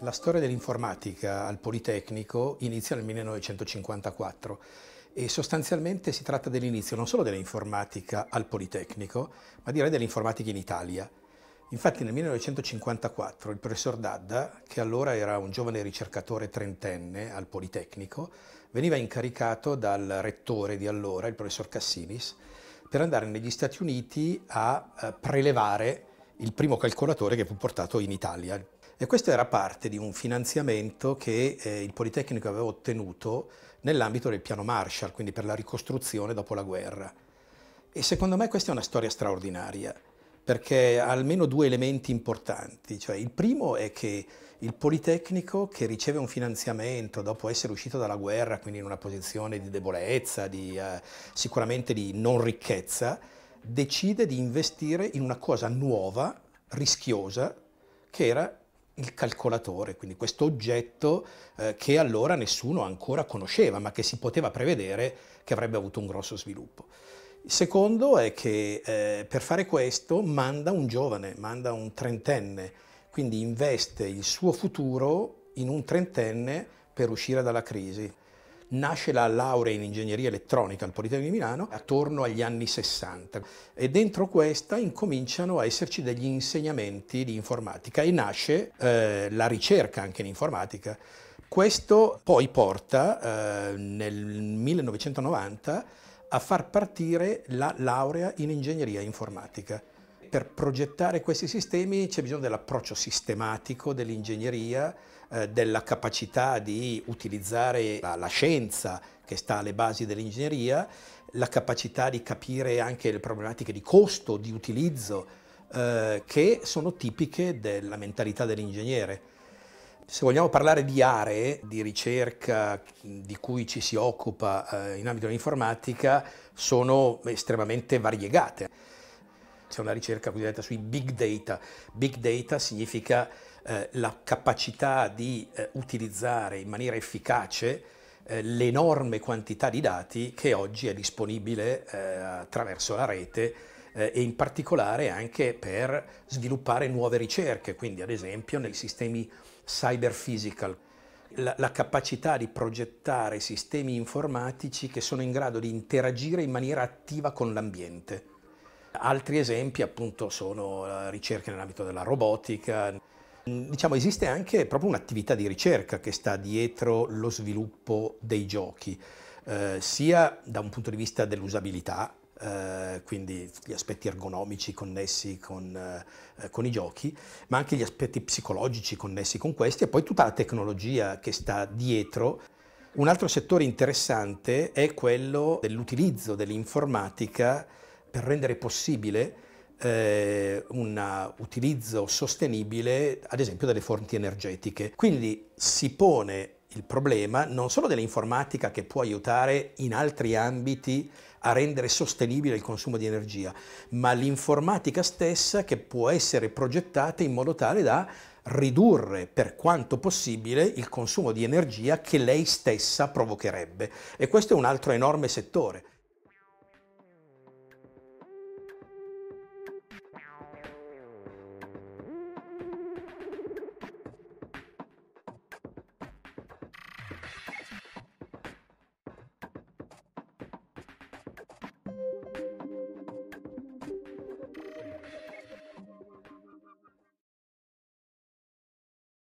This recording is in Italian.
La storia dell'informatica al Politecnico inizia nel 1954 e sostanzialmente si tratta dell'inizio non solo dell'informatica al Politecnico, ma direi dell'informatica in Italia. Infatti nel 1954 il professor Dadda, che allora era un giovane ricercatore trentenne al Politecnico, veniva incaricato dal rettore di allora, il professor Cassinis, per andare negli Stati Uniti a eh, prelevare il primo calcolatore che fu portato in Italia. E questo era parte di un finanziamento che eh, il Politecnico aveva ottenuto nell'ambito del piano Marshall, quindi per la ricostruzione dopo la guerra. E secondo me questa è una storia straordinaria perché ha almeno due elementi importanti. Cioè, il primo è che il Politecnico che riceve un finanziamento dopo essere uscito dalla guerra, quindi in una posizione di debolezza, di, eh, sicuramente di non ricchezza, decide di investire in una cosa nuova, rischiosa, che era il calcolatore, quindi questo oggetto eh, che allora nessuno ancora conosceva, ma che si poteva prevedere che avrebbe avuto un grosso sviluppo. Il secondo è che eh, per fare questo manda un giovane, manda un trentenne, quindi investe il suo futuro in un trentenne per uscire dalla crisi. Nasce la laurea in ingegneria elettronica al Politecnico di Milano attorno agli anni 60 e dentro questa incominciano a esserci degli insegnamenti di informatica e nasce eh, la ricerca anche in informatica. Questo poi porta eh, nel 1990 a far partire la laurea in ingegneria informatica. Per progettare questi sistemi c'è bisogno dell'approccio sistematico dell'ingegneria, eh, della capacità di utilizzare la, la scienza che sta alle basi dell'ingegneria, la capacità di capire anche le problematiche di costo, di utilizzo, eh, che sono tipiche della mentalità dell'ingegnere. Se vogliamo parlare di aree di ricerca di cui ci si occupa eh, in ambito dell'informatica, sono estremamente variegate. C'è una ricerca cosiddetta sui big data. Big data significa eh, la capacità di eh, utilizzare in maniera efficace eh, l'enorme quantità di dati che oggi è disponibile eh, attraverso la rete eh, e in particolare anche per sviluppare nuove ricerche, quindi ad esempio nei sistemi cyber physical. La, la capacità di progettare sistemi informatici che sono in grado di interagire in maniera attiva con l'ambiente. Altri esempi appunto sono ricerche nell'ambito della robotica, Diciamo, esiste anche proprio un'attività di ricerca che sta dietro lo sviluppo dei giochi, eh, sia da un punto di vista dell'usabilità, eh, quindi gli aspetti ergonomici connessi con, eh, eh, con, i giochi, ma anche gli aspetti psicologici connessi con questi e poi tutta la tecnologia che sta dietro. Un altro settore interessante è quello dell'utilizzo dell'informatica per rendere possibile eh, un utilizzo sostenibile, ad esempio, delle fonti energetiche. Quindi si pone il problema non solo dell'informatica che può aiutare in altri ambiti a rendere sostenibile il consumo di energia, ma l'informatica stessa che può essere progettata in modo tale da ridurre per quanto possibile il consumo di energia che lei stessa provocherebbe. E questo è un altro enorme settore.